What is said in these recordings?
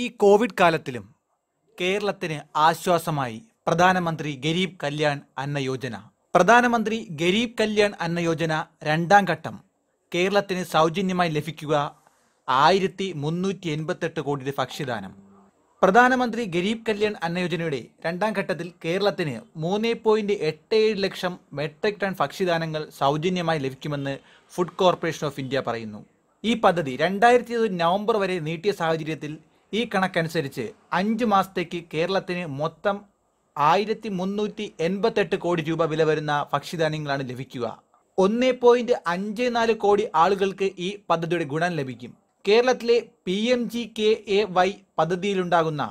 ഈ കോവിഡ് കാലത്തിലും കേരളത്തിന് ആശ്വാസമായി പ്രധാനമന്ത്രി ഗരീബ് കല്യാൺ അന്ന യോജന പ്രധാനമന്ത്രി ഗരീബ് കല്യാൺ അന്ന യോജന രണ്ടാം ഘട്ടം കേരളത്തിന് സൗജന്യമായി ലഭിക്കുക ആയിരത്തി മുന്നൂറ്റി എൺപത്തെട്ട് കോടിയുടെ ഭക്ഷ്യദാനം പ്രധാനമന്ത്രി ഗരീബ് കല്യാൺ അന്ന യോജനയുടെ രണ്ടാം ഘട്ടത്തിൽ കേരളത്തിന് മൂന്ന് പോയിൻറ്റ് എട്ട് ഏഴ് ലക്ഷം മെട്രിക് ടൺ ഭക്ഷ്യദാനങ്ങൾ സൗജന്യമായി ലഭിക്കുമെന്ന് ഫുഡ് കോർപ്പറേഷൻ ഓഫ് ഇന്ത്യ പറയുന്നു ഈ പദ്ധതി രണ്ടായിരത്തി ഇരുപത് നവംബർ വരെ നീട്ടിയ സാഹചര്യത്തിൽ ഈ കണക്കനുസരിച്ച് അഞ്ച് മാസത്തേക്ക് കേരളത്തിന് മൊത്തം ആയിരത്തി മുന്നൂറ്റി എൺപത്തെട്ട് കോടി രൂപ വില വരുന്ന ഭക്ഷ്യധാന്യങ്ങളാണ് ലഭിക്കുക ഒന്നേ പോയിന്റ് അഞ്ച് നാല് കോടി ആളുകൾക്ക് ഈ പദ്ധതിയുടെ ഗുണം ലഭിക്കും കേരളത്തിലെ P M G K A Y പദ്ധതിയിലുണ്ടാകുന്ന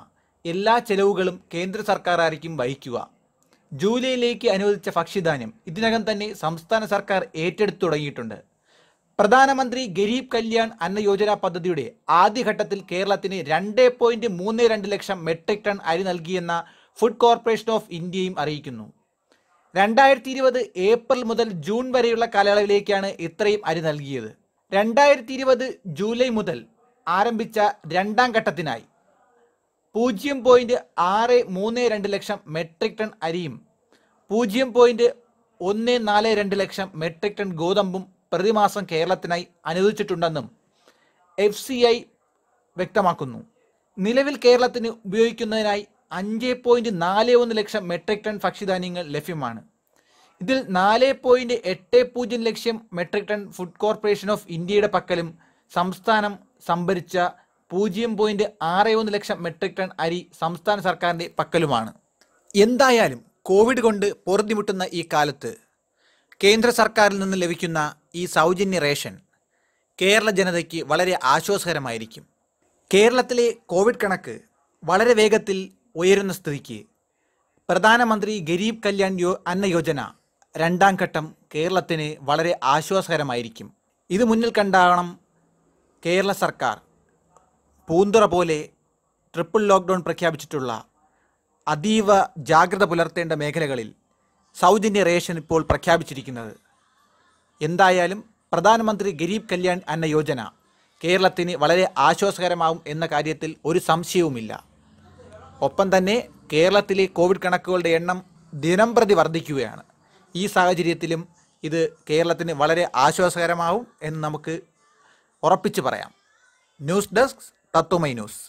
എല്ലാ ചെലവുകളും കേന്ദ്ര സർക്കാർ ആയിരിക്കും വഹിക്കുക ജൂലൈയിലേക്ക് അനുവദിച്ച ഭക്ഷ്യധാന്യം ഇതിനകം തന്നെ സംസ്ഥാന സർക്കാർ ഏറ്റെടുത്തു തുടങ്ങിയിട്ടുണ്ട് പ്രധാനമന്ത്രി ഗരീബ് കല്യാൺ അന്ന യോജന പദ്ധതിയുടെ ആദ്യഘട്ടത്തിൽ കേരളത്തിന് രണ്ട് പോയിന്റ് മൂന്ന് രണ്ട് ലക്ഷം മെട്രിക് ടൺ അരി നൽകിയെന്ന ഫുഡ് കോർപ്പറേഷൻ ഓഫ് ഇന്ത്യയും അറിയിക്കുന്നു രണ്ടായിരത്തി ഇരുപത് ഏപ്രിൽ മുതൽ ജൂൺ വരെയുള്ള കാലയളവിലേക്കാണ് ഇത്രയും അരി നൽകിയത് രണ്ടായിരത്തി ഇരുപത് ജൂലൈ മുതൽ ആരംഭിച്ച രണ്ടാം ഘട്ടത്തിനായി പൂജ്യം പോയിന്റ് ആറ് മൂന്ന് രണ്ട് ലക്ഷം മെട്രിക് ടൺ അരിയും പൂജ്യം പോയിന്റ് ഒന്ന് നാല് രണ്ട് ലക്ഷം മെട്രിക് ടൺ ഗോതമ്പും പ്രതിമാസം കേരളത്തിനായി അനുവദിച്ചിട്ടുണ്ടെന്നും എഫ് സി ഐ വ്യക്തമാക്കുന്നു നിലവിൽ കേരളത്തിന് ഉപയോഗിക്കുന്നതിനായി അഞ്ച് പോയിന്റ് നാല് ഒന്ന് ലക്ഷം മെട്രിക് ടൺ ഭക്ഷ്യധാന്യങ്ങൾ ലഭ്യമാണ് ഇതിൽ നാല് പോയിന്റ് എട്ട് പൂജ്യം ലക്ഷം metric ton food corporation of ഇന്ത്യയുടെ പക്കലും സംസ്ഥാനം സംഭരിച്ച പൂജ്യം പോയിന്റ് ആറ് ഒന്ന് ലക്ഷം മെട്രിക് ടൺ അരി സംസ്ഥാന സർക്കാരിൻ്റെ പക്കലുമാണ് എന്തായാലും കോവിഡ് കൊണ്ട് പൊറുതിമുട്ടുന്ന ഈ കാലത്ത് കേന്ദ്ര സർക്കാരിൽ നിന്ന് ലഭിക്കുന്ന ഈ സൗജന്യ റേഷൻ കേരള ജനതയ്ക്ക് വളരെ ആശ്വാസകരമായിരിക്കും കേരളത്തിലെ കോവിഡ് കണക്ക് വളരെ വേഗത്തിൽ ഉയരുന്ന സ്ഥിതിക്ക് പ്രധാനമന്ത്രി ഗരീബ് കല്യാൺ യോ അന്ന യോജന രണ്ടാം ഘട്ടം കേരളത്തിന് വളരെ ആശ്വാസകരമായിരിക്കും ഇത് മുന്നിൽ കണ്ടാവണം കേരള സർക്കാർ പൂന്തുറ പോലെ ട്രിപ്പിൾ ലോക്ക്ഡൗൺ പ്രഖ്യാപിച്ചിട്ടുള്ള അതീവ ജാഗ്രത പുലർത്തേണ്ട മേഖലകളിൽ സൗജന്യ റേഷൻ ഇപ്പോൾ പ്രഖ്യാപിച്ചിരിക്കുന്നത് എന്തായാലും പ്രധാനമന്ത്രി ഗരീബ് കല്യാൺ അന്ന യോജന കേരളത്തിന് വളരെ ആശ്വാസകരമാവും എന്ന കാര്യത്തിൽ ഒരു സംശയവുമില്ല ഒപ്പം തന്നെ കേരളത്തിലെ കോവിഡ് കണക്കുകളുടെ എണ്ണം ദിനംപ്രതി വർദ്ധിക്കുകയാണ് ഈ സാഹചര്യത്തിലും ഇത് കേരളത്തിന് വളരെ ആശ്വാസകരമാവും എന്ന് നമുക്ക് ഉറപ്പിച്ചു പറയാം ന്യൂസ് ഡെസ്ക് തത്വമൈ ന്യൂസ്